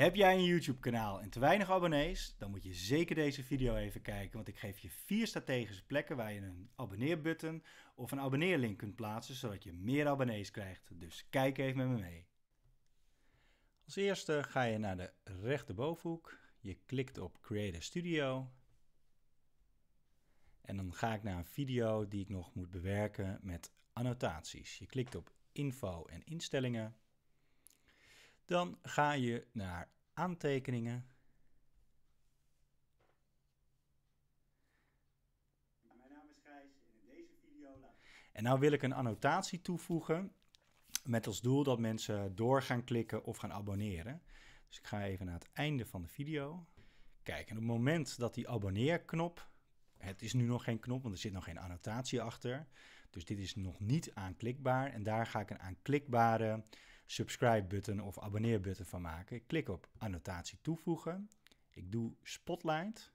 Heb jij een YouTube-kanaal en te weinig abonnees? Dan moet je zeker deze video even kijken, want ik geef je vier strategische plekken waar je een abonneerbutton of een abonneerlink kunt plaatsen, zodat je meer abonnees krijgt. Dus kijk even met me mee. Als eerste ga je naar de rechterbovenhoek. Je klikt op Create a Studio. En dan ga ik naar een video die ik nog moet bewerken met annotaties. Je klikt op Info en Instellingen. Dan ga je naar aantekeningen. Mijn naam is Gijs en in deze video laat En nou wil ik een annotatie toevoegen met als doel dat mensen door gaan klikken of gaan abonneren. Dus ik ga even naar het einde van de video. Kijk, en op het moment dat die abonneerknop, het is nu nog geen knop, want er zit nog geen annotatie achter. Dus dit is nog niet aanklikbaar. En daar ga ik een aanklikbare subscribe-button of abonneer-button van maken. Ik klik op annotatie toevoegen. Ik doe spotlight.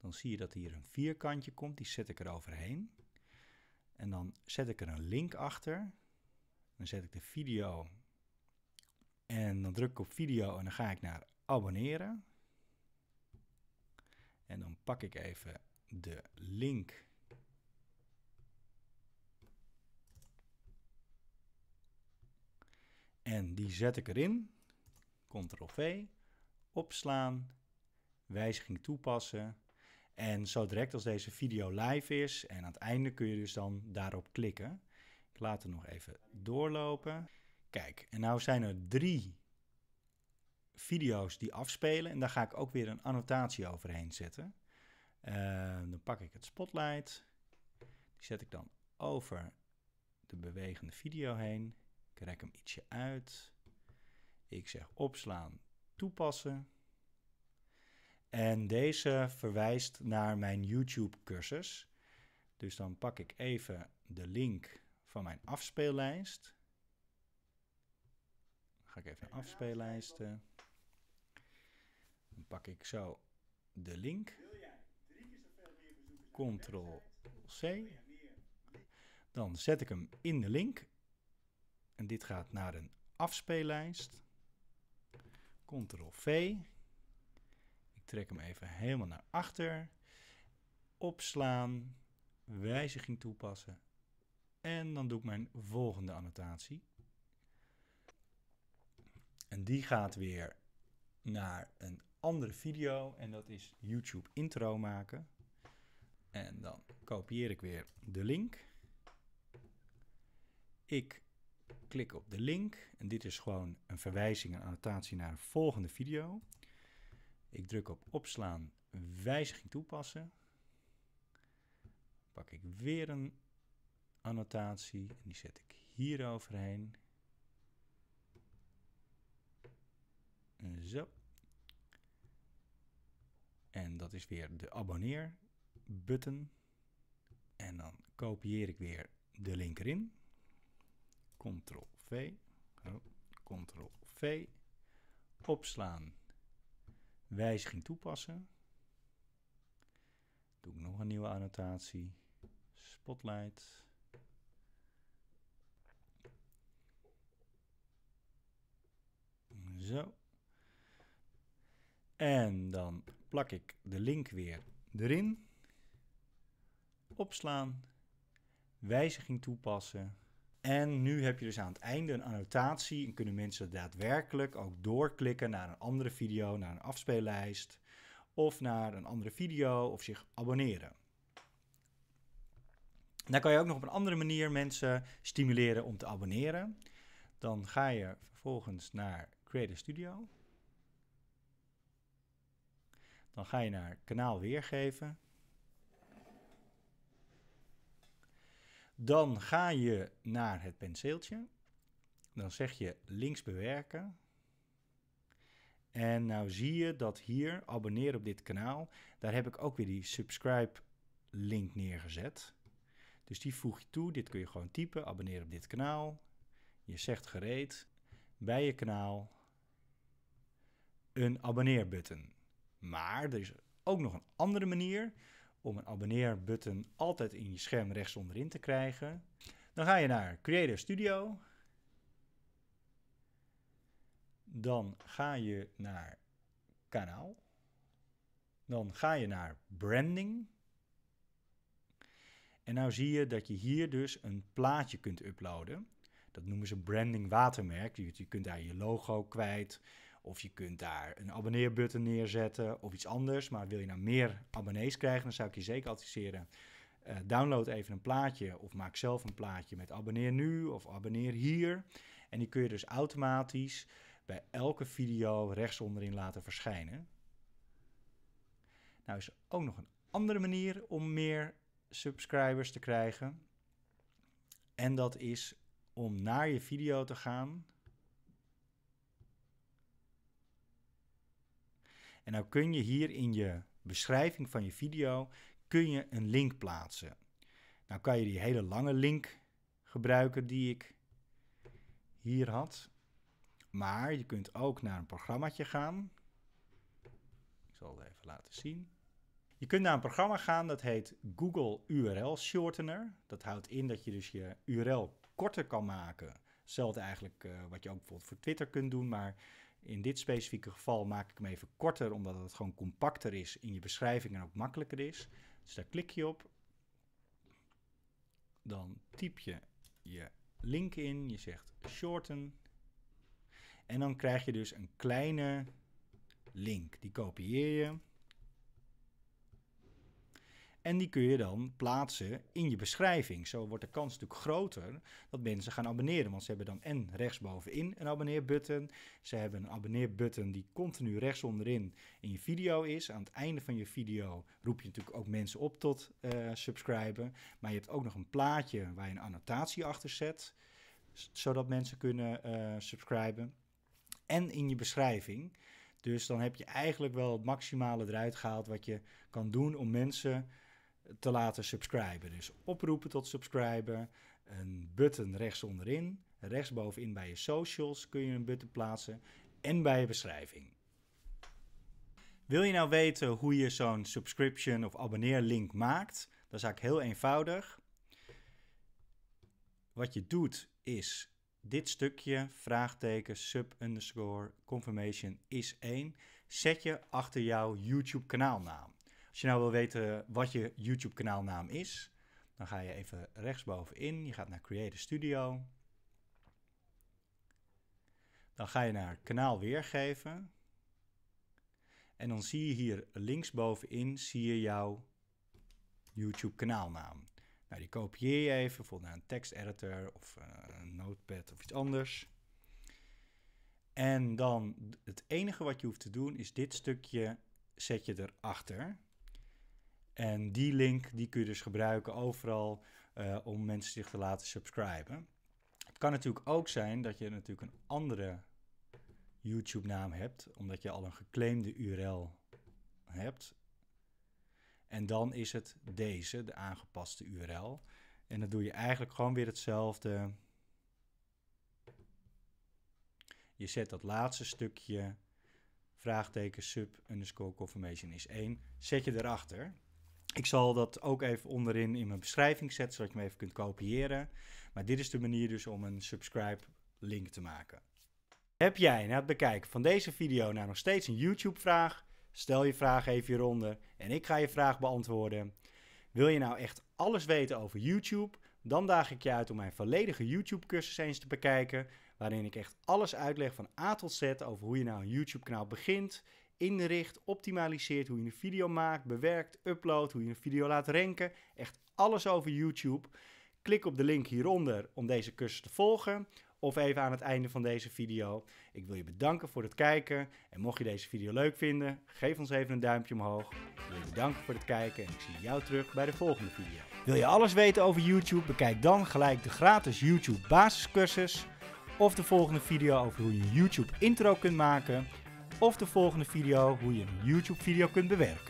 Dan zie je dat hier een vierkantje komt. Die zet ik er overheen. En dan zet ik er een link achter. Dan zet ik de video. En dan druk ik op video en dan ga ik naar abonneren. En dan pak ik even de link En die zet ik erin. Ctrl-V. Opslaan. Wijziging toepassen. En zo direct als deze video live is en aan het einde kun je dus dan daarop klikken. Ik laat het nog even doorlopen. Kijk, en nou zijn er drie video's die afspelen. En daar ga ik ook weer een annotatie overheen zetten. Eh, dan pak ik het spotlight. Die zet ik dan over de bewegende video heen. Ik rek hem ietsje uit. Ik zeg opslaan, toepassen. En deze verwijst naar mijn YouTube-cursus. Dus dan pak ik even de link van mijn afspeellijst. ga ik even naar afspeellijsten. Dan pak ik zo de link. Ctrl C. Dan zet ik hem in de link en dit gaat naar een afspeellijst. Ctrl V. Ik trek hem even helemaal naar achter. Opslaan. Wijziging toepassen. En dan doe ik mijn volgende annotatie. En die gaat weer naar een andere video. En dat is YouTube intro maken. En dan kopieer ik weer de link. Ik klik op de link. En dit is gewoon een verwijzing, en annotatie naar een volgende video. Ik druk op opslaan, wijziging toepassen. Pak ik weer een annotatie en die zet ik hier overheen. Zo. En dat is weer de abonneer button. En dan kopieer ik weer de link erin. Ctrl-V, oh, Ctrl-V, opslaan, wijziging toepassen. Doe ik nog een nieuwe annotatie, Spotlight. Zo. En dan plak ik de link weer erin. Opslaan. Wijziging toepassen. En nu heb je dus aan het einde een annotatie en kunnen mensen daadwerkelijk ook doorklikken naar een andere video, naar een afspeellijst of naar een andere video of zich abonneren. Dan kan je ook nog op een andere manier mensen stimuleren om te abonneren. Dan ga je vervolgens naar Creator Studio. Dan ga je naar kanaal weergeven. Dan ga je naar het penseeltje. Dan zeg je links bewerken. En nou zie je dat hier, abonneer op dit kanaal, daar heb ik ook weer die subscribe link neergezet. Dus die voeg je toe. Dit kun je gewoon typen, abonneer op dit kanaal. Je zegt gereed bij je kanaal een abonneerbutton. Maar er is ook nog een andere manier om een abonneer-button altijd in je scherm rechts onderin te krijgen. Dan ga je naar Creator Studio. Dan ga je naar kanaal. Dan ga je naar branding. En nou zie je dat je hier dus een plaatje kunt uploaden. Dat noemen ze branding watermerk. Je kunt daar je logo kwijt. Of je kunt daar een abonneerbutton neerzetten of iets anders. Maar wil je nou meer abonnees krijgen, dan zou ik je zeker adviseren. Eh, download even een plaatje of maak zelf een plaatje met abonneer nu of abonneer hier. En die kun je dus automatisch bij elke video rechtsonderin laten verschijnen. Nou is er ook nog een andere manier om meer subscribers te krijgen. En dat is om naar je video te gaan En dan nou kun je hier in je beschrijving van je video kun je een link plaatsen. Nou kan je die hele lange link gebruiken die ik hier had. Maar je kunt ook naar een programmaatje gaan. Ik zal het even laten zien. Je kunt naar een programma gaan dat heet Google URL Shortener. Dat houdt in dat je dus je URL korter kan maken. Hetzelfde eigenlijk eh, wat je ook bijvoorbeeld voor Twitter kunt doen, maar in dit specifieke geval maak ik hem even korter, omdat het gewoon compacter is in je beschrijving en ook makkelijker is. Dus daar klik je op. Dan typ je je link in, je zegt shorten. En dan krijg je dus een kleine link. Die kopieer je. En die kun je dan plaatsen in je beschrijving. Zo wordt de kans natuurlijk groter dat mensen gaan abonneren. Want ze hebben dan en rechtsbovenin een abonneerbutton. Ze hebben een abonneerbutton die continu rechtsonderin in je video is. Aan het einde van je video roep je natuurlijk ook mensen op tot eh, subscriben. Maar je hebt ook nog een plaatje waar je een annotatie achter zet. Zodat mensen kunnen eh, subscriben. En in je beschrijving. Dus dan heb je eigenlijk wel het maximale eruit gehaald wat je kan doen om mensen te laten subscriben. Dus oproepen tot subscriben, een button rechts onderin, rechtsbovenin bij je socials kun je een button plaatsen en bij je beschrijving. Wil je nou weten hoe je zo'n subscription of abonneerlink maakt? Dat is eigenlijk heel eenvoudig. Wat je doet is dit stukje, vraagteken, sub underscore confirmation is 1, zet je achter jouw YouTube kanaalnaam. Als je nou wil weten wat je YouTube kanaalnaam is, dan ga je even rechtsbovenin. Je gaat naar Create Studio. Dan ga je naar kanaal weergeven. En dan zie je hier linksbovenin zie je jouw YouTube kanaalnaam. Nou, die kopieer je even, bijvoorbeeld naar een teksteditor of eh, een notepad of iets anders. En dan het enige wat je hoeft te doen is dit stukje zet je erachter. En die link die kun je dus gebruiken overal eh, om mensen zich te laten subscriben. Het kan natuurlijk ook zijn dat je natuurlijk een andere YouTube naam hebt, omdat je al een geclaimde URL hebt. En dan is het deze, de aangepaste URL. En dan doe je eigenlijk gewoon weer hetzelfde. Je zet dat laatste stukje vraagteken sub underscore confirmation is 1, zet je erachter. Ik zal dat ook even onderin in mijn beschrijving zetten, zodat je hem even kunt kopiëren. Maar dit is de manier dus om een subscribe link te maken. Heb jij na het bekijken van deze video nou nog steeds een YouTube vraag? Stel je vraag even hieronder en ik ga je vraag beantwoorden. Wil je nou echt alles weten over YouTube? Dan daag ik je uit om mijn volledige YouTube cursus eens te bekijken, waarin ik echt alles uitleg van A tot Z over hoe je nou een YouTube kanaal begint, inricht, optimaliseert, hoe je een video maakt, bewerkt, uploadt, hoe je een video laat renken. Echt alles over YouTube. Klik op de link hieronder om deze cursus te volgen of even aan het einde van deze video. Ik wil je bedanken voor het kijken en mocht je deze video leuk vinden, geef ons even een duimpje omhoog. Ik wil je bedanken voor het kijken en ik zie jou terug bij de volgende video. Wil je alles weten over YouTube? Bekijk dan gelijk de gratis YouTube basiscursus of de volgende video over hoe je YouTube intro kunt maken of de volgende video hoe je een YouTube video kunt bewerken.